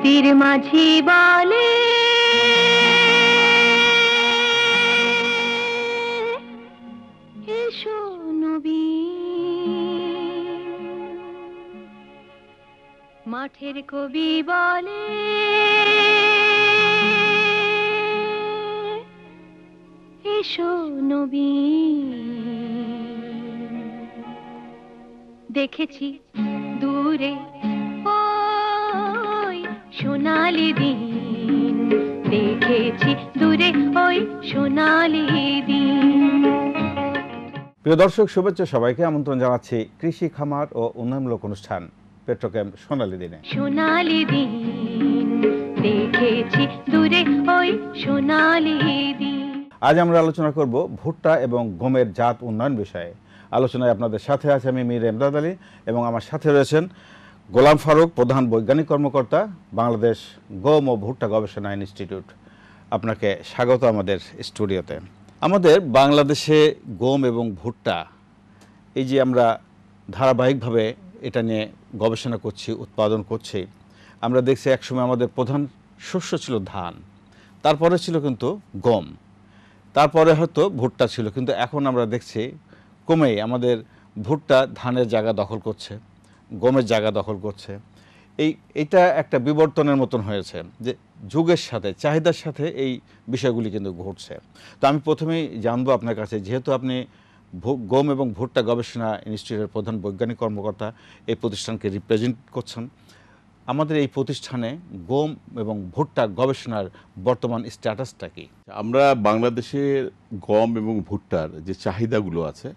নদীর মাঝি বলে এসো নবী মাঠের কবি বলে এসো নবী দেখেছি দূরে সোনালি দিন দেখেছি দূরে ওই সোনালি দিন প্রিয় দর্শক শুভেচ্ছা সবাইকে আমন্ত্রণ জানাচ্ছি কৃষি খামার ও উন্নয়নমূলক অনুষ্ঠান পেট্রোকেম সোনালি দিনে সোনালি দিন দেখেছি দূরে ওই সোনালি দিন আজ আমরা আলোচনা করব ভুট্টা এবং গমের জাত উন্নয়ন বিষয়ে আলোচনায় আপনাদের সাথে আছে আমি মীর এমদাদ আলী এবং আমার সাথে রয়েছেন গোলাম ফারুক প্রধান বৈজ্ঞানিক কর্মকর্তা বাংলাদেশ গম ও ভুট্টা গবেষণা ইনস্টিটিউট আপনাকে স্বাগত আমাদের স্টুডিওতে আমাদের বাংলাদেশে গম এবং ভুট্টা এই যে আমরা ধারাবাহিকভাবে এটা নিয়ে গবেষণা করছি উৎপাদন করছি আমরা দেখছি একসময় আমাদের প্রধান শস্য ছিল ধান তারপরে ছিল কিন্তু গম তারপরে হয়তো ভুট্টা ছিল কিন্তু এখন আমরা দেখছি কমেই আমাদের ভুট্টা ধানের জায়গা দখল করছে গমের জায়গা দখল করছে এই এটা একটা বিবর্তনের মতন হয়েছে যে যুগের সাথে চাহিদার সাথে এই বিষয়গুলি কিন্তু ঘটছে তো আমি প্রথমেই জানবো আপনার কাছে যেহেতু আপনি গম এবং ভুট্টা গবেষণা ইনস্টিটিউটের প্রধান বৈজ্ঞানিক কর্মকর্তা এই প্রতিষ্ঠানকে রিপ্রেজেন্ট করছেন আমাদের এই প্রতিষ্ঠানে গম এবং ভুট্টা গবেষণার বর্তমান স্ট্যাটাসটা কি আমরা বাংলাদেশের গম এবং ভুট্টার যে চাহিদাগুলো আছে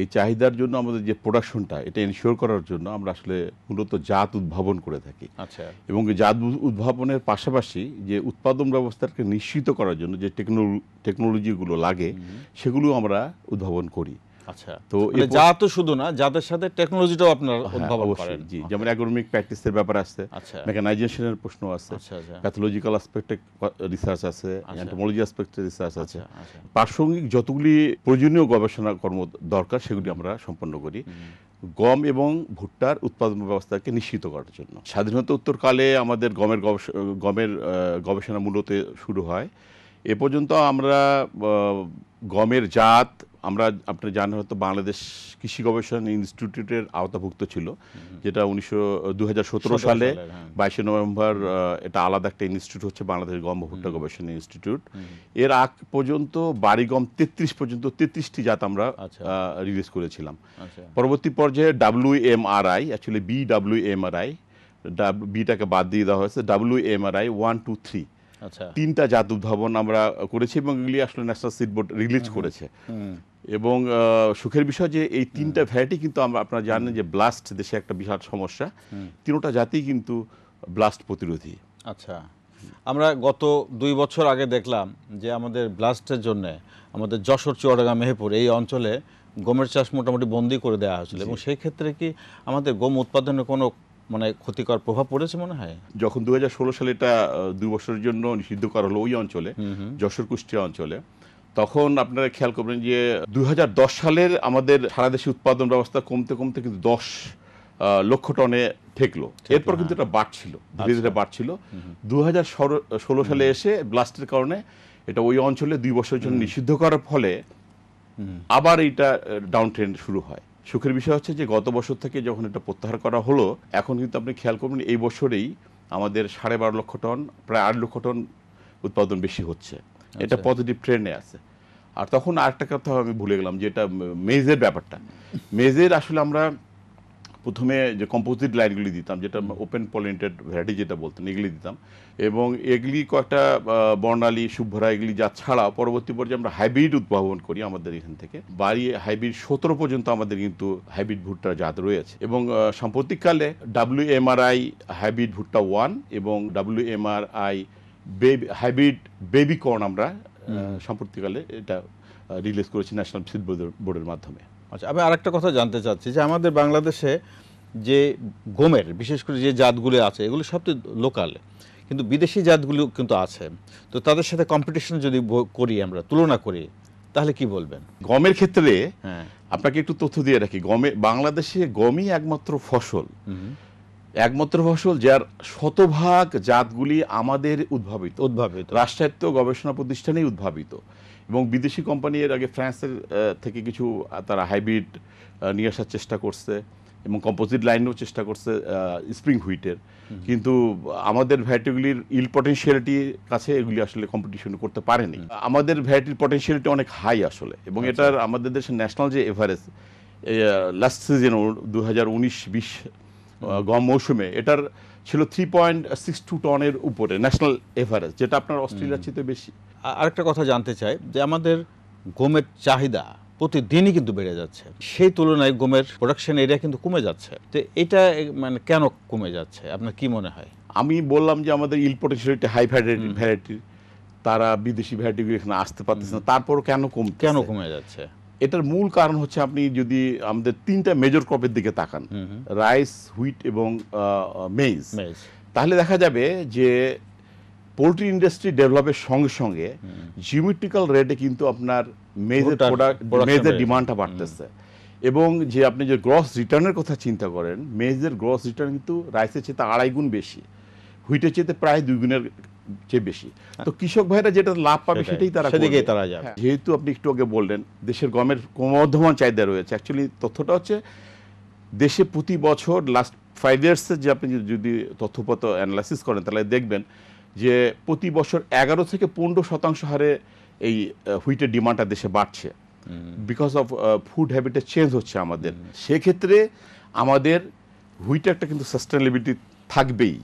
এই চাহিদার জন্য আমাদের যে প্রোডাকশনটা এটা ইনশিওর করার জন্য আমরা আসলে মূলত জাত উদ্ভাবন করে থাকি আচ্ছা এবং জাত উদ্ভাবনের পাশাপাশি যে উৎপাদন ব্যবস্থাকে নিশ্চিত করার জন্য যে টেকনোলজিগুলো লাগে সেগুলো আমরা উদ্ভাবন করি আচ্ছা তো মানে যা তো শুধু না সাথে টেকনোলজিটাও হ্যাঁ, আচ্ছা। আচ্ছা। আচ্ছা, আছে অ্যাসপেক্টে রিসার্চ আছে রিসার্চ আছে প্রাসঙ্গিক যতগুলি প্রয়োজনীয় গবেষণা কর্ম দরকার সেগুলি আমরা সম্পন্ন করি গম এবং ভুট্টার উৎপাদন ব্যবস্থাকে নিশ্চিত করার জন্য স্বাধীনতা উত্তরকালে আমাদের গমের গমের গবেষণা মূলত শুরু হয় এ পর্যন্ত আমরা গমের জাত আমরা আপনি জানেন হয়তো বাংলাদেশ কৃষি গবেষণা ইনস্টিটিউটের আওতাভুক্ত ছিল যেটা উনিশশো সালে হ্যাঁ। বাইশে নভেম্বর এটা আলাদা একটা ইনস্টিটিউট হচ্ছে বাংলাদেশ গম ভুট্টা গবেষণা ইনস্টিটিউট এর আগ পর্যন্ত বাড়ি গম তেত্রিশ পর্যন্ত তেত্রিশটি জাত আমরা রিলিজ আচ্ছা। করেছিলাম আচ্ছা। পরবর্তী পর্যায়ে W M R I actually B W M R I বিটাকে বাদ দিয়ে দেওয়া হয়েছে W M R I one two three আচ্ছা। তিনটা জাত উদ্ভাবন আমরা করেছি এবং এগুলি আসলে ন্যাশনাল সিট বোর্ড রিলিজ করেছে এবং সুখের বিষয় যে এই তিনটা ভ্যারাইটি কিন্তু আমরা আপনারা জানেন যে ব্লাস্ট দেশে একটা বিশাল সমস্যা তিনোটা জাতি কিন্তু ব্লাস্ট প্রতিরোধী আচ্ছা আমরা গত দুই বছর আগে দেখলাম যে আমাদের ব্লাস্টের জন্য আমাদের যশোর চুয়াডাঙ্গা মেহেপুর এই অঞ্চলে গমের চাষ মোটামুটি বন্দি করে দেওয়া হয়েছিল এবং সেই ক্ষেত্রে কি আমাদের গম উৎপাদনে কোনো মানে ক্ষতিকর প্রভাব পড়েছে মনে হয় যখন দু সালে এটা দুই বছরের জন্য নিষিদ্ধ করা হলো ওই অঞ্চলে যশোর কুষ্টিয়া অঞ্চলে তখন আপনারা খেয়াল করবেন যে দু সালের আমাদের সারা দেশে উৎপাদন ব্যবস্থা কমতে কমতে কিন্তু দশ লক্ষ টনে ঠেকলো এরপর কিন্তু হ্যাঁ। এটা বাড়ছিল ধীরে ধীরে বাড়ছিল দু হাজার সালে এসে ব্লাস্টের কারণে এটা ওই অঞ্চলে দুই বছরের জন্য নিষিদ্ধ করার ফলে আবার এটা ডাউন ট্রেন্ড শুরু হয় সুখের বিষয় হচ্ছে যে গত বছর থেকে যখন এটা প্রত্যাহার করা হলো এখন কিন্তু আপনি খেয়াল করবেন এই বছরেই আমাদের সাড়ে বারো লক্ষ টন প্রায় আট লক্ষ টন উৎপাদন বেশি হচ্ছে আচ্ছা। এটা পজিটিভ ট্রেন্ডে আছে আর তখন আরেকটা কথা আমি ভুলে গেলাম যেটা মেজের ব্যাপারটা মেজের আসলে আমরা প্রথমে যে কম্পোজিট লাইনগুলি দিতাম যেটা ওপেন পলিনেটেড ভ্যারাইটি যেটা বলতেন এগুলি দিতাম এবং এগুলি কয়েকটা বর্ণালী শুভ্রা এগুলি যা ছাড়া পরবর্তী পর্যায়ে আমরা হাইব্রিড উদ্ভাবন করি আমাদের এখান থেকে বাড়ি হাইব্রিড সতেরো পর্যন্ত আমাদের কিন্তু হাইব্রিড ভুট্টা জাত রয়েছে এবং সাম্প্রতিককালে ডাব্লিউ এমআরআই হাইব্রিড ভুট্টা ওয়ান এবং W MRI baby hybrid baby corn আমরা সম্প্রতিকালে এটা রিলিজ করেছি ন্যাশনাল সিড বোর্ডের মাধ্যমে আচ্ছা আমি আরেকটা কথা জানতে চাচ্ছি যে আমাদের বাংলাদেশে যে গমের বিশেষ করে যে জাতগুলো আছে এগুলো সবচেয়ে লোকাল কিন্তু বিদেশি জাতগুলো কিন্তু আছে তো তাদের সাথে কম্পিটিশন যদি করি আমরা তুলনা করি তাহলে কি বলবেন গমের ক্ষেত্রে হ্যাঁ। আপনাকে একটু তথ্য দিয়ে রাখি গমে বাংলাদেশে গমই একমাত্র ফসল একমাত্র ফসল যার শতভাগ জাতগুলি আমাদের উদ্ভাবিত উদ্ভাবিত রাষ্ট্রায়ত্ত গবেষণা প্রতিষ্ঠানেই উদ্ভাবিত এবং বিদেশি কোম্পানি এর আগে ফ্রান্সের থেকে কিছু তারা হাইব্রিড নিয়ে আসার চেষ্টা করছে এবং কম্পোজিট লাইনও চেষ্টা করছে স্প্রিং হুইটের কিন্তু আমাদের ভ্যারাইটিগুলির ইল পটেন্সিয়ালিটি কাছে এগুলি আসলে কম্পিটিশন করতে পারেনি আমাদের ভ্যারাইটির পটেন্সিয়ালিটি অনেক হাই আসলে এবং আচ্ছা। এটার আমাদের দেশের ন্যাশনাল যে এভারেজ লাস্ট সিজন দু হাজার উনিশ বিশ গম মৌসুমে এটার ছিল থ্রি পয়েন্ট সিক্স টু টনের উপরে ন্যাশনাল এভারেজ যেটা আপনার অস্ট্রেলিয়ার চেয়ে বেশি আরেকটা কথা জানতে চাই যে আমাদের গমের চাহিদা প্রতিদিনই কিন্তু বেড়ে যাচ্ছে সেই তুলনায় গমের প্রোডাকশন এরিয়া কিন্তু কমে যাচ্ছে তো এটা মানে কেন কমে যাচ্ছে আপনার কি মনে হয় আমি বললাম যে আমাদের একটি হাই ভ্যারাইটি ভ্যারাইটির তারা বিদেশি ভ্যারাইটিগুলো এখানে আসতে পারতেছে না তারপর কেন কম কেন কমে যাচ্ছে এটার মূল কারণ হচ্ছে আপনি যদি আমাদের তিনটা মেজর ক্রপের দিকে তাকান রাইস হুইট এবং মেইজ তাহলে দেখা যাবে যে পোলট্রি ইন্ডাস্ট্রি ডেভেলপের সঙ্গে সঙ্গে জিওমেট্রিক্যাল রেটে কিন্তু আপনার মেজের প্রোডাক্ট মেজের ডিমান্ডটা বাড়তেছে এবং যে আপনি যে গ্রস রিটার্নের কথা চিন্তা করেন মেজের গ্রস রিটার্ন কিন্তু রাইসের চেয়ে আড়াই গুণ বেশি হুইটের চেয়ে প্রায় দুই গুণের চেয়ে বেশি হ্যাঁ। তো কৃষক ভাইরা যেটা লাভ পাবে সেটাই তারা সেদিকে তারা যাবে হ্যাঁ। যেহেতু আপনি একটু আগে বললেন দেশের গমের ক্রমবর্ধমান চাহিদা রয়েছে অ্যাকচুয়ালি তথ্যটা হচ্ছে দেশে প্রতি বছর লাস্ট ফাইভ ইয়ার্সের যে আপনি যদি তথ্যপত অ্যানালাইসিস করেন তাহলে দেখবেন যে প্রতি বছর এগারো থেকে পনেরো শতাংশ হারে এই হুইটের ডিমান্ডটা দেশে বাড়ছে বিকজ অফ ফুড হ্যাবিটের চেঞ্জ হচ্ছে আমাদের সেক্ষেত্রে আমাদের হুইট একটা কিন্তু সাস্টেনেবিলিটি থাকবেই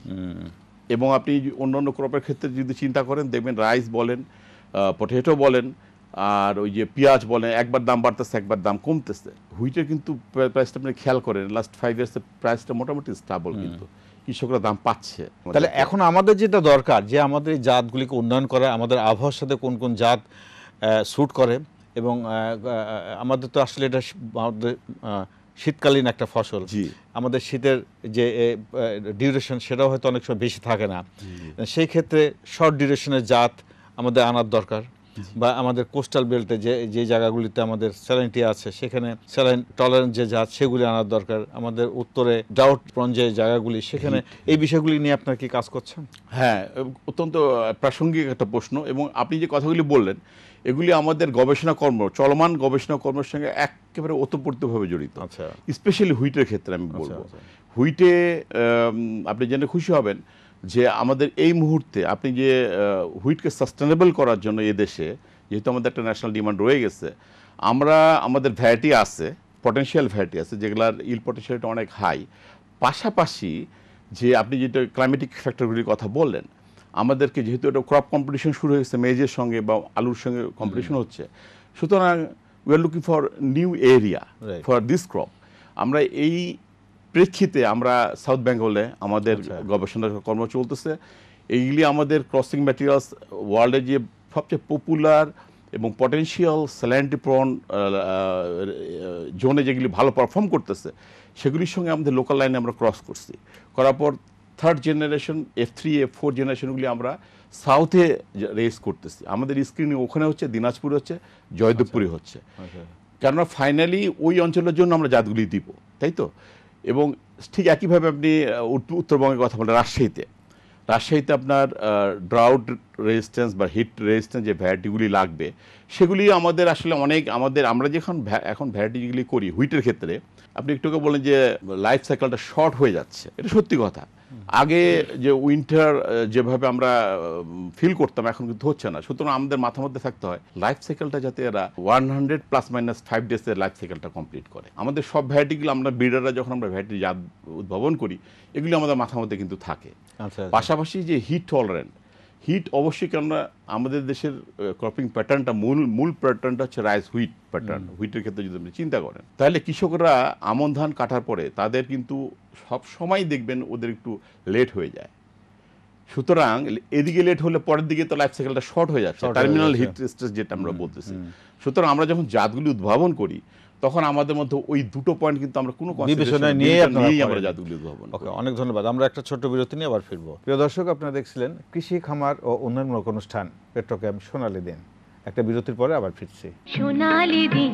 এবং আপনি অন্য অন্য ক্রপের ক্ষেত্রে যদি চিন্তা করেন দেখবেন রাইস বলেন পটেটো বলেন আর ওই যে পেঁয়াজ বলেন একবার দাম বাড়তেছে একবার দাম কমতেছে হুইটের কিন্তু প্রাইসটা আপনি খেয়াল করেন লাস্ট ফাইভ ইয়ার্সের প্রাইসটা মোটামুটি স্টাবল কিন্তু কৃষকরা দাম পাচ্ছে তাহলে এখন আমাদের যেটা দরকার যে আমাদের এই জাতগুলিকে উন্নয়ন করা আমাদের আবহাওয়ার সাথে কোন কোন জাত স্যুট করে এবং আমাদের তো আসলে এটা আমাদের শীতকালীন একটা ফসল আমাদের শীতের যে ডিউরেশন সেটাও হয়তো অনেক সময় বেশি থাকে না সেই ক্ষেত্রে শর্ট ডিউরেশনের জাত আমাদের আনার দরকার বা আমাদের কোস্টাল বেল্টে যে যে জায়গাগুলিতে আমাদের স্যালাইনটি আছে সেখানে স্যালাইন টলারেন্ট যে জাহাজ সেগুলি আনার দরকার আমাদের উত্তরে ডাউট যে জায়গাগুলি সেখানে এই বিষয়গুলি নিয়ে আপনার কি কাজ করছেন হ্যাঁ অত্যন্ত প্রাসঙ্গিক একটা প্রশ্ন এবং আপনি যে কথাগুলি বললেন এগুলি আমাদের গবেষণা কর্ম চলমান গবেষণা কর্মের সঙ্গে একেবারে ওতপ্রোতভাবে জড়িত আচ্ছা স্পেশালি হুইটের ক্ষেত্রে আমি আচ্ছা, বলবো আচ্ছা। হুইটে আপনি জেনে খুশি হবেন যে আমাদের এই মুহূর্তে আপনি যে হুইটকে সাস্টেনেবল করার জন্য এদেশে যেহেতু আমাদের একটা ন্যাশনাল ডিমান্ড রয়ে গেছে আমরা আমাদের ভ্যারাইটি আছে পটেন্সিয়াল ভ্যারাইটি আছে যেগুলার ইল পটেন্সিয়ালটা অনেক হাই পাশাপাশি যে আপনি যেটা ক্লাইমেটিক ফ্যাক্টরগুলির কথা বললেন আমাদেরকে যেহেতু এটা ক্রপ কম্পিটিশন শুরু হয়েছে মেজের সঙ্গে বা আলুর সঙ্গে কম্পিটিশন হচ্ছে সুতরাং we are looking for new area for this crop আমরা এই প্রেক্ষিতে আমরা সাউথ বেঙ্গলে আমাদের আচ্ছা। গবেষণার কর্ম চলতেছে এইগুলি আমাদের ক্রসিং ম্যাটেরিয়ালস ওয়ার্ল্ডের যে সবচেয়ে পপুলার এবং পটেন্সিয়াল স্যালেন্টিপ্রন জোনে যেগুলি ভালো পারফর্ম করতেছে সেগুলির সঙ্গে আমাদের লোকাল লাইনে আমরা ক্রস করছি করার পর third generation F three F four জেনারেশনগুলি আমরা সাউথে রেস করতেছি আমাদের স্ক্রিনিং ওখানে হচ্ছে দিনাজপুরে হচ্ছে জয়দেবপুরে আচ্ছা। হচ্ছে আচ্ছা। কেননা ফাইনালি ওই অঞ্চলের জন্য আমরা জাতগুলি দিব তাই তো এবং ঠিক একইভাবে আপনি উত্তরবঙ্গের কথা বলেন রাজশাহীতে রাজশাহীতে আপনার ড্রাউট রেজিস্ট্যান্স বা হিট রেজিস্ট্যান্স যে ভ্যারাইটিগুলি লাগবে সেগুলি আমাদের আসলে অনেক আমাদের আমরা যখন এখন ভ্যারাইটিগুলি করি হুইটের ক্ষেত্রে আপনি একটুকে বলেন যে লাইফ সাইকেলটা শর্ট হয়ে যাচ্ছে এটা সত্যি কথা আগে যে উইন্টার যেভাবে আমরা ফিল করতাম এখন কিন্তু হচ্ছে না সুতরাং আমাদের মাথার মধ্যে থাকতে হয় লাইফ সাইকেলটা যাতে এরা one hundred plus minus five ডেজের লাইফ সাইকেলটা কমপ্লিট করে আমাদের সব ভ্যারাইটিগুলো আমরা ব্রিডাররা যখন আমরা ভ্যারাইটি জাত উদ্ভাবন করি এগুলো আমাদের মাথার মধ্যে কিন্তু থাকে আচ্ছা, আচ্ছা। পাশাপাশি যে হিট টলারেন্ট হিট অবশ্যই কেননা আমাদের দেশের ক্রপিং প্যাটার্নটা মূল মূল প্যাটার্নটা হচ্ছে রাইস হুইট প্যাটার্ন হুইটের ক্ষেত্রে যদি আপনি চিন্তা করেন তাহলে কৃষকরা আমন ধান কাটার পরে তাদের কিন্তু সব সময় দেখবেন ওদের একটু লেট হয়ে যায় সুতরাং এদিকে লেট হলে পরের দিকে তো লাইফ সাইকেলটা শর্ট হয়ে যাচ্ছে টার্মিনাল হিট স্ট্রেস যেটা আমরা বলতেছি সুতরাং আমরা যখন জাতগুলি উদ্ভাবন করি তখন আমাদের মধ্যে ওই দুটো পয়েন্ট কিন্তু আমরা কোনো বিবেচনায় নিয়ে আমরা জাদুগুলিত হব ওকে অনেক ধন্যবাদ আমরা একটা ছোট বিরতি নিয়ে আবার ফিরবো প্রিয় দর্শক আপনারা দেখছিলেন কৃষি খামার ও উন্নয়নমূলক অনুষ্ঠান পেট্রোকেম সোনালী দিন একটা বিরতির পরে আবার ফিরছি সোনালী দিন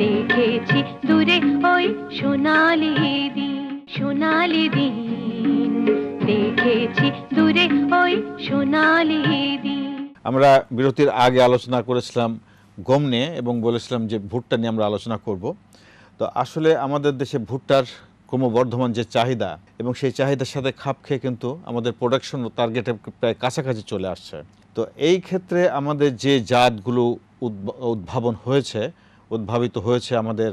দেখেছি দূরে ওই সোনালী দিন সোনালী দিন দেখেছি দূরে ওই সোনালী দিন আমরা বিরতির আগে আলোচনা করেছিলাম গম নিয়ে এবং বলেছিলাম যে ভুট্টা নিয়ে আমরা আলোচনা করব তো আসলে আমাদের দেশে ভুট্টার ক্রমবর্ধমান যে চাহিদা এবং সেই চাহিদার সাথে খাপ খেয়ে কিন্তু আমাদের প্রোডাকশন টার্গেটে প্রায় কাছাকাছি চলে আসছে তো এই ক্ষেত্রে আমাদের যে জাতগুলো উদ্ভাবন হয়েছে উদ্ভাবিত হয়েছে আমাদের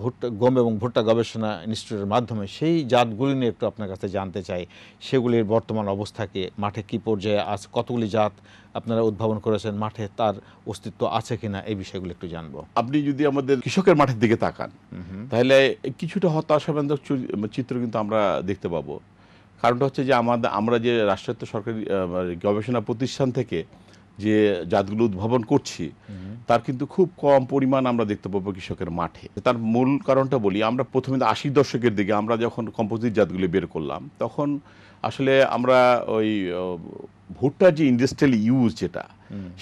ভুট্টা গম এবং ভুট্টা গবেষণা ইনস্টিটিউটের মাধ্যমে সেই জাতগুলি নিয়ে একটু আপনার কাছে জানতে চাই সেগুলির বর্তমান অবস্থাকে মাঠে কি পর্যায়ে আজ কতগুলি জাত আপনারা উদ্ভাবন করেছেন মাঠে তার অস্তিত্ব আছে কিনা এই বিষয়গুলো একটু জানবো আপনি যদি আমাদের কৃষকের মাঠের দিকে তাকান তাহলে কিছুটা হতাশাব্যঞ্জক চিত্র কিন্তু আমরা দেখতে পাবো কারণটা হচ্ছে যে আমাদের আমরা যে রাষ্ট্রায়ত্ত সরকারি গবেষণা প্রতিষ্ঠান থেকে যে জাতগুলো উদ্ভাবন করছি তার কিন্তু খুব কম পরিমাণ আমরা দেখতে পাবো কৃষকের মাঠে তার মূল কারণটা বলি আমরা প্রথমে আশি দশকের দিকে আমরা যখন কম্পোজিট জাতগুলি বের করলাম তখন আসলে আমরা ওই ভুট্টার যে ইন্ডাস্ট্রিয়াল ইউজ যেটা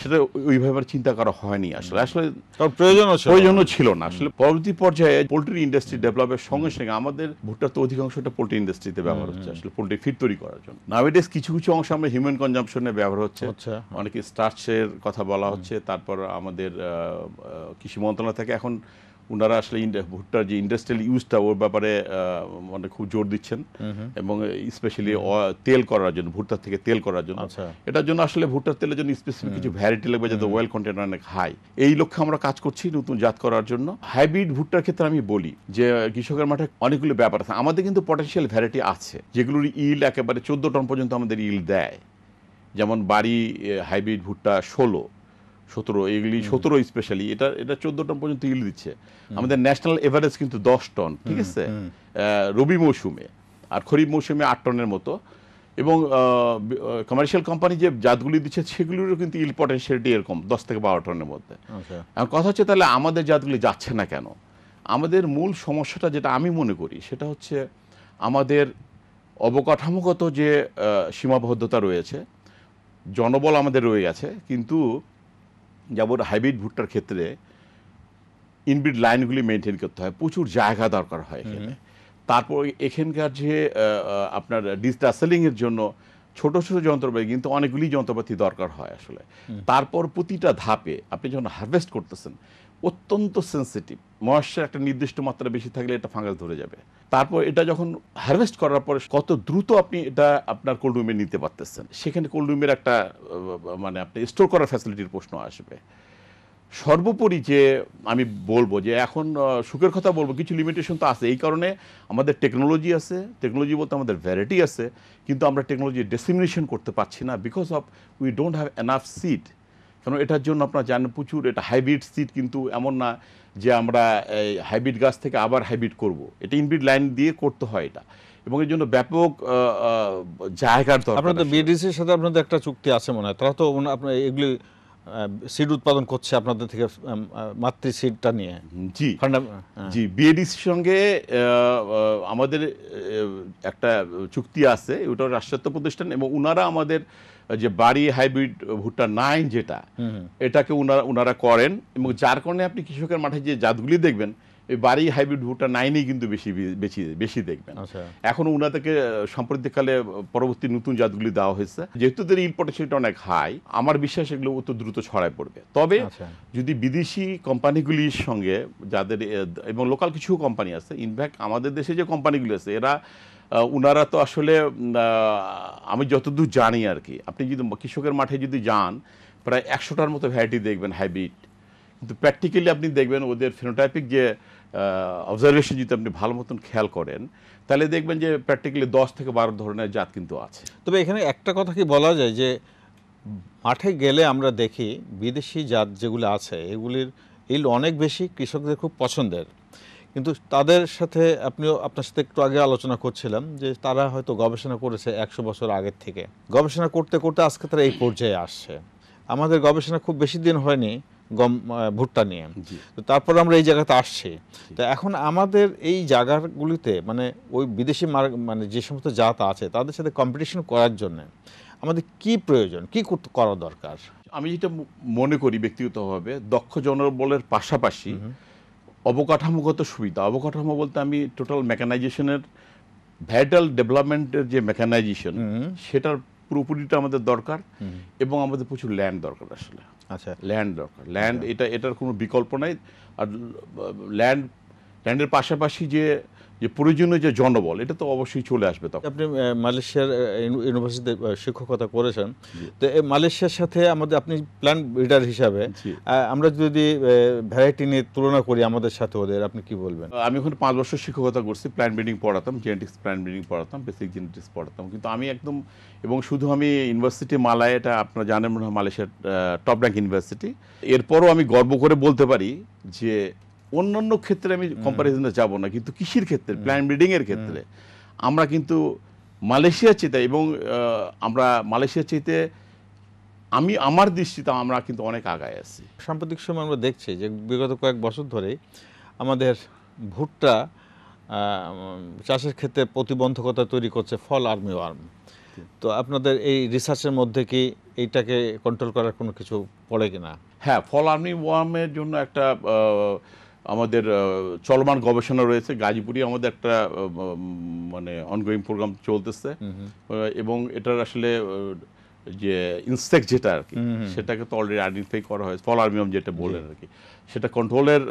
সেটা ওইভাবে চিন্তা করা হয়নি আসলে আসলে প্রয়োজনও ছিল না আসলে পরবর্তী পর্যায়ে পোলট্রি ইন্ডাস্ট্রি ডেভেলপের সঙ্গে সঙ্গে আমাদের ভুট্টা তো অধিকাংশটা পোলট্রি ইন্ডাস্ট্রিতে ব্যবহার হচ্ছে আসলে পোলট্রি ফিড তৈরি করার জন্য নাভিডেস কিছু কিছু অংশ আমরা হিউম্যান কনজাম্পশনে ব্যবহার হচ্ছে আচ্ছা। অনেকে স্টার্চের কথা বলা হচ্ছে তারপর আমাদের কৃষি মন্ত্রণালয় থেকে এখন ওনারা আসলে ভুট্টার যে ইন্ডাস্ট্রিয়াল ইউজটা ওর ব্যাপারে মানে খুব জোর দিচ্ছেন এবং স্পেশালি তেল করার জন্য ভুট্টার থেকে তেল করার জন্য আচ্ছা। এটার জন্য আসলে ভুট্টার তেলের জন্য স্পেসিফিক কিছু ভ্যারাইটি লাগবে যাতে ওয়েল কন্টেন্ট অনেক হাই এই লক্ষ্যে আমরা কাজ করছি নতুন জাত করার জন্য হাইব্রিড ভুট্টার ক্ষেত্রে আমি বলি যে কৃষকের মাঠে অনেকগুলো ব্যাপার আছে আমাদের কিন্তু পটেন্সিয়াল ভ্যারাইটি আছে যেগুলোর ইল একেবারে চোদ্দ টন পর্যন্ত আমাদের ইল দেয় যেমন বাড়ি হাইব্রিড ভুট্টা ষোলো সতেরো এগুলি সতেরো স্পেশালি এটা এটা চোদ্দ টন পর্যন্ত ইল দিচ্ছে আমাদের ন্যাশনাল এভারেজ কিন্তু দশ টন ঠিক আছে রবি মৌসুমে আর খরিফ মৌসুমে আট টনের মতো এবং কমার্শিয়াল কোম্পানি যে জাতগুলি দিচ্ছে সেগুলিরও কিন্তু ইল পটেন্সিয়ালিটি এরকম দশ থেকে বারো টনের মধ্যে আচ্ছা। এখন কথা হচ্ছে তাহলে আমাদের জাতগুলি যাচ্ছে না কেন আমাদের মূল সমস্যাটা যেটা আমি মনে করি সেটা হচ্ছে আমাদের অবকাঠামোগত যে সীমাবদ্ধতা রয়েছে জনবল আমাদের রয়ে গেছে কিন্তু যেমন হাইব্রিড ভুট্টার ক্ষেত্রে ইনব্রিড লাইনগুলি মেনটেন করতে হয় প্রচুর জায়গা দরকার হয় এখানে তারপর এখানকার যে আপনার ডিজিটাল সেলিংয়ের জন্য ছোট ছোট যন্ত্রপাতি কিন্তু অনেকগুলি যন্ত্রপাতি দরকার হয় আসলে তারপর প্রতিটা ধাপে আপনি যখন হারভেস্ট করতেছেন অত্যন্ত সেন্সিটিভ ময়েশ্চার একটা নির্দিষ্ট মাত্রা বেশি থাকলে এটা ফাঙ্গাস ধরে যাবে তারপর এটা যখন হারভেস্ট করার পরে কত দ্রুত আপনি এটা আপনার কোল্ড রুমে নিতে পারতেছেন সেখানে কোল্ড রুমের একটা মানে আপনি স্টোর করার ফ্যাসিলিটির প্রশ্ন আসবে সর্বোপরি যে আমি বলবো যে এখন সুখের কথা বলবো কিছু লিমিটেশন তো আছে এই কারণে আমাদের টেকনোলজি আছে টেকনোলজি বলতে আমাদের ভ্যারাইটি আছে কিন্তু আমরা টেকনোলজি ডেসিমিনেশন করতে পারছি না because of we don't have enough seed কারণ এটার জন্য আপনারা জানেন প্রচুর এটা হাইব্রিড সিড কিন্তু এমন না যে আমরা হাইব্রিড গাছ থেকে আবার হাইব্রিড করব। এটা ইনব্রিড লাইন দিয়ে করতে হয় এটা এবং এর জন্য ব্যাপক জায়গার দরকার আপনাদের বিডিসির সাথে আপনাদের একটা চুক্তি আছে মনে হয় তারা তো আপনার এগুলি সিড উৎপাদন করছে আপনাদের থেকে মাতৃ সিডটা নিয়ে জি হ্যাঁ। জি বিএডিসির সঙ্গে আমাদের একটা চুক্তি আছে ওটা রাষ্ট্রায়ত্ত প্রতিষ্ঠান এবং ওনারা আমাদের যে বাড়ি হাইব্রিড ভুট্টা নাইন যেটা এটাকে উনারা করেন এবং যার কারণে আপনি কৃষকের মাঠে যে জাতগুলি দেখবেন এই বাড়ি হাইব্রিড ভুট্টা নাইনেই কিন্তু বেশি বেশি বেশি দেখবেন আচ্ছা। এখন উনাদেরকে সাম্প্রতিককালে পরবর্তী নতুন জাতগুলি দেওয়া হয়েছে যেহেতু তাদের ইম্পোর্টেশনটা অনেক হাই আমার বিশ্বাস এগুলো অত দ্রুত ছড়ায় পড়বে তবে আচ্ছা। যদি বিদেশি কোম্পানিগুলির সঙ্গে যাদের এবং লোকাল কিছু কোম্পানি আছে ইনফ্যাক্ট আমাদের দেশে যে কোম্পানিগুলি আছে এরা ওনারা তো আসলে আমি যতদূর জানি আর কি আপনি যদি কৃষকের মাঠে যদি যান প্রায় একশোটার মতো ভ্যারাইটি দেখবেন হাইব্রিড কিন্তু প্র্যাকটিক্যালি আপনি দেখবেন ওদের ফিনোটাইপিক যে অবজারভেশন যদি আপনি ভালো মতন খেয়াল করেন তাহলে দেখবেন যে প্র্যাকটিক্যালি দশ থেকে বারো ধরনের জাত কিন্তু আছে তবে এখানে একটা কথা কি বলা যায় যে মাঠে গেলে আমরা দেখি বিদেশি জাত যেগুলো আছে এগুলির এগুলো অনেক বেশি কৃষকদের খুব পছন্দের কিন্তু তাদের সাথে আপনিও আপনার সাথে একটু আগে আলোচনা করছিলাম যে তারা হয়তো গবেষণা করেছে একশো বছর আগের থেকে গবেষণা করতে করতে আজকে তারা এই পর্যায়ে আসছে আমাদের গবেষণা খুব বেশি দিন হয়নি গম ভুট্টা নিয়ে তো তারপর আমরা এই জায়গাতে আসছি তো এখন আমাদের এই জায়গাগুলিতে মানে ওই বিদেশি মানে যে সমস্ত জাত আছে তাদের সাথে কম্পিটিশন করার জন্য আমাদের কি প্রয়োজন কি করা দরকার আমি যেটা মনে করি ব্যক্তিগতভাবে দক্ষ জনবলের পাশাপাশি অবকাঠামোগত সুবিধা অবকাঠামো বলতে আমি টোটাল মেকানাইজেশনের ভ্যাটাল ডেভেলপমেন্টের যে মেকানাইজেশন সেটার পুরোপুরিটা আমাদের দরকার এবং আমাদের প্রচুর ল্যান্ড দরকার আসলে আচ্ছা ল্যান্ড দরকার ল্যান্ড আচ্ছা। এটা এটার কোনো বিকল্প নাই আর ল্যান্ড ল্যান্ডের পাশাপাশি যে যে প্রয়োজনীয় যে জনবল এটা তো অবশ্যই চলে আসবে তখন আপনি মালয়েশিয়ার ইউনিভার্সিটিতে শিক্ষকতা করেছেন তো মালয়েশিয়ার সাথে আমাদের আপনি প্ল্যান রিডার হিসাবে আমরা যদি ভ্যারাইটি নিয়ে তুলনা করি আমাদের সাথে ওদের আপনি কি বলবেন আমি এখন পাঁচ বছর শিক্ষকতা করছি প্ল্যান ব্রিডিং পড়াতাম জেনেটিক্স প্ল্যান ব্রিডিং পড়াতাম বেসিক জেনেটিক্স পড়াতাম কিন্তু আমি একদম এবং শুধু আমি ইউনিভার্সিটি মালায় এটা আপনার জানেন মনে হয় মালয়েশিয়ার টপ র্যাঙ্ক ইউনিভার্সিটি এরপরও আমি গর্ব করে বলতে পারি যে অন্যান্য ক্ষেত্রে আমি কম্পারিজনে যাব না কিন্তু কৃষির ক্ষেত্রে প্ল্যান ব্রিডিংয়ের ক্ষেত্রে আমরা কিন্তু মালয়েশিয়া চাইতে এবং আমরা মালয়েশিয়া চাইতে আমি আমার দৃষ্টিতে আমরা কিন্তু অনেক আগায় আছি সাম্প্রতিক সময় আমরা দেখছি যে বিগত কয়েক বছর ধরে আমাদের ভুট্টা চাষের ক্ষেত্রে প্রতিবন্ধকতা তৈরি করছে ফল আর্মি ওয়ার্ম তো আপনাদের এই রিসার্চের মধ্যে কি এইটাকে কন্ট্রোল করার কোনো কিছু পড়ে কিনা হ্যাঁ ফল আর্মি ওয়ার্মের জন্য একটা আমাদের চলমান গবেষণা রয়েছে গাজীপুরে আমাদের একটা মানে অনগোয়িং প্রোগ্রাম চলতেছে এবং এটার আসলে যে ইনসেক যেটা আর কি সেটাকে তো অলরেডি আইডেন্টিফাই করা হয় ফলার্মিয়াম যেটা বলে আর কি সেটা কন্ট্রোলের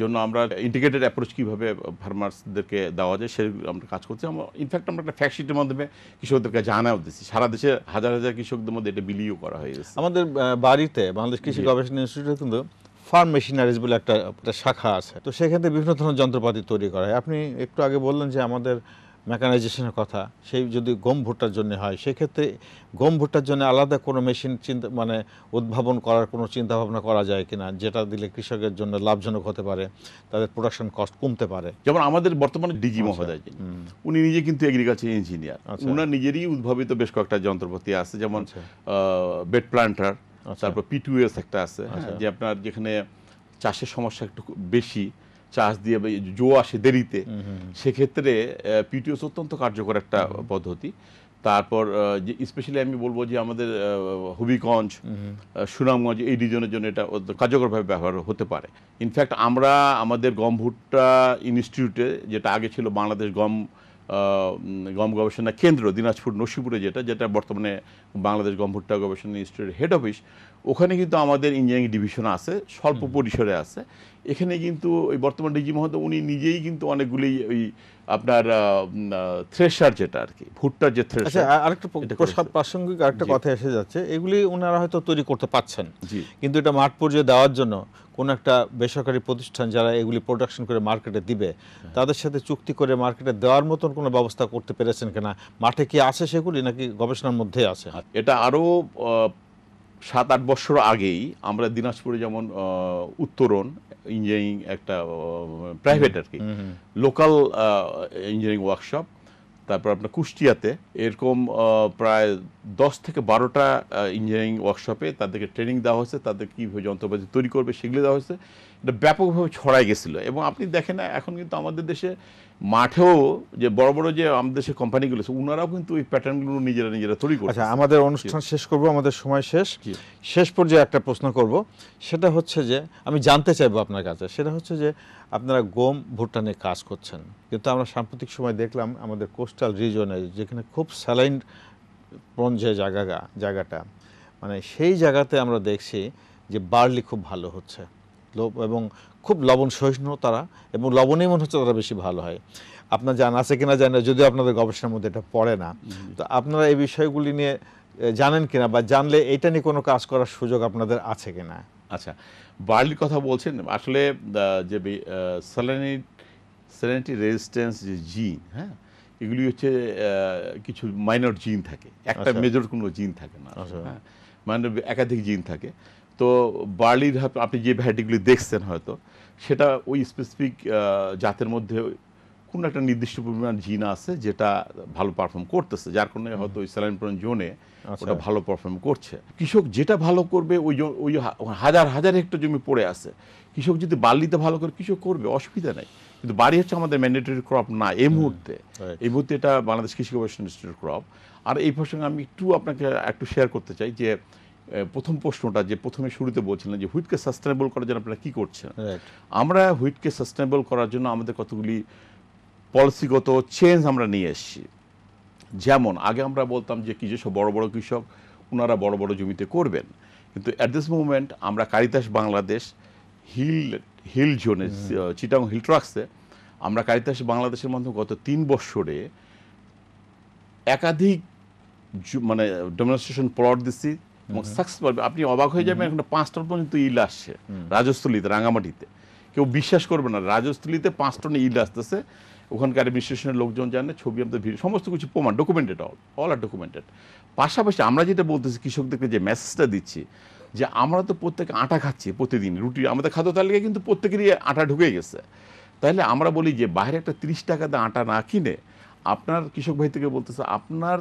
জন্য আমরা ইন্টিগ্রেটেড অ্যাপ্রোচ কীভাবে ফার্মার্সদেরকে দেওয়া যায় সে আমরা কাজ করছি আমরা ইনফ্যাক্ট আমরা একটা ফ্যাক্সিটির মাধ্যমে কৃষকদেরকে জানাও দিচ্ছি সারা দেশে হাজার হাজার কৃষকদের মধ্যে এটা বিলিও করা হয়ে গেছে আমাদের বাড়িতে বাংলাদেশ কৃষি গবেষণা ইনস্টিটিউট কিন্তু ফার্ম মেশিনারিজ বলে একটা একটা শাখা আছে তো সেখান থেকে বিভিন্ন ধরনের যন্ত্রপাতি তৈরি করা হয় আপনি একটু আগে বললেন যে আমাদের মেকানাইজেশনের কথা সেই যদি গম ভুট্টার জন্য হয় সেক্ষেত্রে গম ভুট্টার জন্য আলাদা কোনো মেশিন চিন্তা মানে উদ্ভাবন করার কোনো চিন্তাভাবনা করা যায় কিনা যেটা দিলে কৃষকের জন্য লাভজনক হতে পারে তাদের প্রোডাকশন কস্ট কমতে পারে যেমন আমাদের বর্তমানে ডিজি আচ্ছা, মহোদয় উনি নিজে কিন্তু এগ্রিকালচার ইঞ্জিনিয়ার ওনার নিজেরই উদ্ভাবিত বেশ কয়েকটা যন্ত্রপাতি আছে যেমন বেড আচ্ছা। প্ল্যান্টার আচ্ছা। তারপর পিটুএস একটা আছে হ্যাঁ, আচ্ছা। যে আপনার যেখানে চাষের সমস্যা একটু বেশি চাষ দিয়ে জো আসে দেরিতে সেক্ষেত্রে পিটিওস অত্যন্ত কার্যকর একটা পদ্ধতি তারপর যে স্পেশালি আমি বলবো যে আমাদের হবিগঞ্জ সুনামগঞ্জ এই রিজনের জন্য এটা কার্যকরভাবে ব্যবহার হতে পারে ইনফ্যাক্ট আমরা আমাদের গম ভুট্টা ইনস্টিটিউটে যেটা আগে ছিল বাংলাদেশ গম গম গবেষণা কেন্দ্র দিনাজপুর নসিপুরে যেটা যেটা বর্তমানে বাংলাদেশ গম ভুট্টা গবেষণা ইনস্টিটিউটের হেড অফিস ওখানে কিন্তু আমাদের ইঞ্জিনিয়ারিং ডিভিশন আছে স্বল্প পরিসরে আছে এখানে কিন্তু ওই বর্তমান ডিজি মহোদয় উনি নিজেই কিন্তু অনেকগুলি ওই আপনার থ্রেশার যেটা আর কি ভুট্টার যে থ্রেশার আচ্ছা, আরেকটা প্রাসঙ্গিক আরেকটা কথা এসে যাচ্ছে এগুলি ওনারা হয়তো তৈরি করতে পারছেন কিন্তু এটা মাঠ পর্যায়ে দেওয়ার জন্য কোন একটা বেসরকারি প্রতিষ্ঠান যারা এগুলি প্রোডাকশন করে মার্কেটে দিবে হ্যাঁ। তাদের সাথে চুক্তি করে মার্কেটে দেওয়ার মতন কোনো ব্যবস্থা করতে পেরেছেন কিনা মাঠে কি আছে সেগুলি নাকি গবেষণার মধ্যে আছে হ্যাঁ, এটা আরও সাত আট বছর আগেই আমরা দিনাজপুরে যেমন উত্তরণ ইঞ্জিনিয়ারিং একটা প্রাইভেট আর কি লোকাল ইঞ্জিনিয়ারিং ওয়ার্কশপ তারপর আপনার কুষ্টিয়াতে এরকম প্রায় দশ থেকে বারোটা ইঞ্জিনিয়ারিং ওয়ার্কশপে তাদেরকে ট্রেনিং দেওয়া হয়েছে তাদের কীভাবে যন্ত্রপাতি তৈরি করবে সেগুলো দেওয়া হয়েছে এটা ব্যাপকভাবে ছড়াই গেছিলো এবং আপনি দেখেন এখন কিন্তু আমাদের দেশে মাঠেও যে বড় বড় যে আমাদের দেশে কোম্পানিগুলো আছে ওনারাও কিন্তু এই প্যাটার্নগুলো নিজেরা নিজেরা তৈরি করছে আচ্ছা আমাদের অনুষ্ঠান শেষ করব আমাদের সময় শেষ শেষ পর্যায়ে একটা প্রশ্ন করব সেটা হচ্ছে যে আমি জানতে চাইবো আপনার কাছে সেটা হচ্ছে যে আপনারা গম ভুট্টা নিয়ে কাজ করছেন কিন্তু আমরা সাম্প্রতিক সময় দেখলাম আমাদের কোস্টাল রিজনে যেখানে খুব স্যালাইন পঞ্জে যে জায়গা জায়গাটা মানে সেই জায়গাতে আমরা দেখছি যে বার্লি খুব ভালো হচ্ছে এবং খুব লবণ সহিষ্ণু তারা এবং লবণেই মনে হচ্ছে তারা বেশি ভালো হয় আপনার জান আছে কিনা জানি না যদিও আপনাদের গবেষণার মধ্যে এটা পড়ে না তো আপনারা এই বিষয়গুলি নিয়ে জানেন কিনা বা জানলে এটা নিয়ে কোনো কাজ করার সুযোগ আপনাদের আছে কিনা আচ্ছা বার্লির কথা বলছেন আসলে যে স্যালানি স্যালানিটি রেজিস্ট্যান্স যে জিন হ্যাঁ এগুলি হচ্ছে কিছু মাইনর জিন থাকে একটা মেজর আচ্ছা। কোনো জিন থাকে না আচ্ছা। হ্যাঁ, মানে একাধিক জিন থাকে তো বার্লির আপনি যে ভ্যারাইটিগুলি দেখছেন হয়তো সেটা ওই স্পেসিফিক জাতের মধ্যে কোনো একটা নির্দিষ্ট পরিমাণ জিন আছে যেটা ভালো পারফর্ম করতেছে যার কারণে হয়তো ওই স্যালাইন প্রণ জোনে ওটা ভালো পারফর্ম করছে কৃষক যেটা ভালো করবে ওই ওই হাজার হাজার হেক্টর জমি পড়ে আছে কৃষক যদি বার্লিতে ভালো করে কৃষক করবে অসুবিধা নেই কিন্তু বাড়ি হচ্ছে আমাদের ম্যান্ডেটরি ক্রপ না এই মুহূর্তে এই মুহূর্তে এটা বাংলাদেশ কৃষি গবেষণা ইনস্টিটিউট ক্রপ আর এই প্রসঙ্গে আমি একটু আপনাকে একটু শেয়ার করতে চাই যে প্রথম প্রশ্নটা যে প্রথমে শুরুতে বলছিলেন যে হুইটকে সাস্টেনেবল করার জন্য আপনারা কী করছেন আমরা হুইটকে সাস্টেনেবল করার জন্য আমাদের কতগুলি পলিসিগত চেঞ্জ আমরা নিয়ে এসেছি যেমন আগে আমরা বলতাম যে কি যেসব বড় বড় কৃষক ওনারা বড় বড় জমিতে করবেন কিন্তু অ্যাট দিস মোমেন্ট আমরা কারিতাস বাংলাদেশ হিল হিল জোনে চিটাং হিল ট্রাক্সে আমরা কারিতাস বাংলাদেশের মাধ্যমে গত তিন বছরে একাধিক মানে ডেমনস্ট্রেশন প্লট দিচ্ছি এবং আপনি অবাক হয়ে যাবেন এখন পাঁচটার পর্যন্ত ইল আসছে রাজস্থলীতে রাঙামাটিতে কেউ বিশ্বাস করবে না রাজস্থলীতে পাঁচ টনে ইল আসতেছে ওখানকার অ্যাডমিনিস্ট্রেশনের লোকজন জানে ছবি আমাদের ভিড় সমস্ত কিছু প্রমাণ documented all all are documented পাশাপাশি আমরা যেটা বলতেছি কৃষকদেরকে যে মেসেজটা দিচ্ছি যে আমরা তো প্রত্যেকে আটা খাচ্ছি প্রতিদিন রুটি আমাদের খাদ্য তালিকায় কিন্তু প্রত্যেকেরই আটা ঢুকে গেছে তাহলে আমরা বলি যে বাইরে একটা তিরিশ টাকাতে আটা না কিনে আপনার কৃষক ভাই থেকে বলতেছে আপনার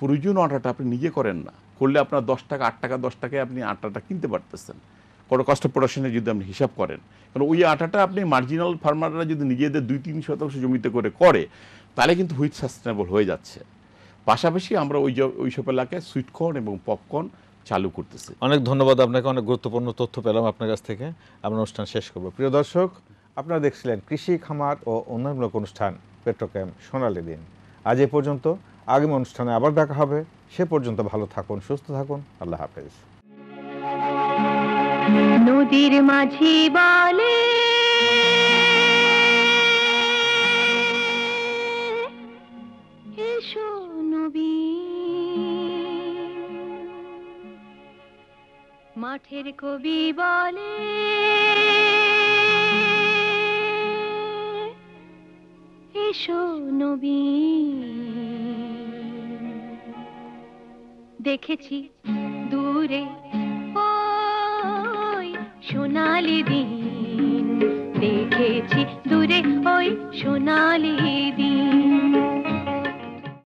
প্রয়োজন আটাটা আপনি নিজে করেন না করলে আপনার দশ টাকা আট টাকা দশ টাকায় আপনি আটাটা কিনতে পারতেছেন কোনো কষ্ট প্রোডাকশনে যদি আপনি হিসাব করেন কারণ ওই আটাটা আপনি মার্জিনাল ফার্মাররা যদি নিজেদের দুই তিন শতাংশ জমিতে করে করে তাহলে কিন্তু হুইট সাস্টেনেবল হয়ে যাচ্ছে পাশাপাশি আমরা ওই সব এলাকায় সুইটকর্ন এবং পপকর্ন চালু করতেছি অনেক ধন্যবাদ আপনাকে অনেক গুরুত্বপূর্ণ তথ্য পেলাম আপনার কাছ থেকে আমরা অনুষ্ঠান শেষ করব প্রিয় দর্শক আপনারা দেখছিলেন কৃষি খামার ও অন্যান্য অনুষ্ঠান পেট্রোক্যাম সোনালি দিন আজ এ পর্যন্ত আগামী অনুষ্ঠানে আবার দেখা হবে সে পর্যন্ত ভালো থাকুন সুস্থ থাকুন আল্লাহ হাফেজ নদীর মাঝি বলে মাঠের কবি বলে এসো নবী দেখেছি দূরে ওই সোনালি দিন দেখেছি দূরে ওই সোনা